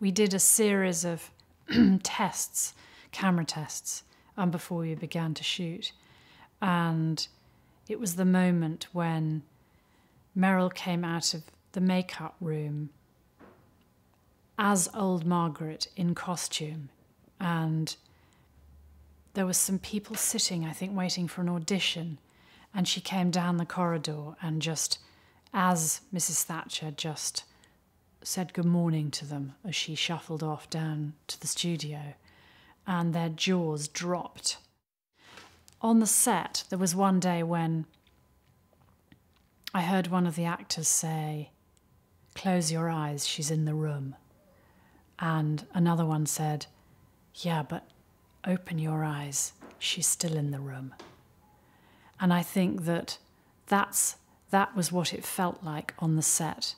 we did a series of tests, camera tests, and um, before we began to shoot. And it was the moment when Meryl came out of the makeup room as old Margaret in costume. And there were some people sitting, I think, waiting for an audition. And she came down the corridor and just, as Mrs. Thatcher, just said good morning to them as she shuffled off down to the studio, and their jaws dropped. On the set, there was one day when I heard one of the actors say, Close your eyes, she's in the room. And another one said, Yeah, but open your eyes, she's still in the room. And I think that that's, that was what it felt like on the set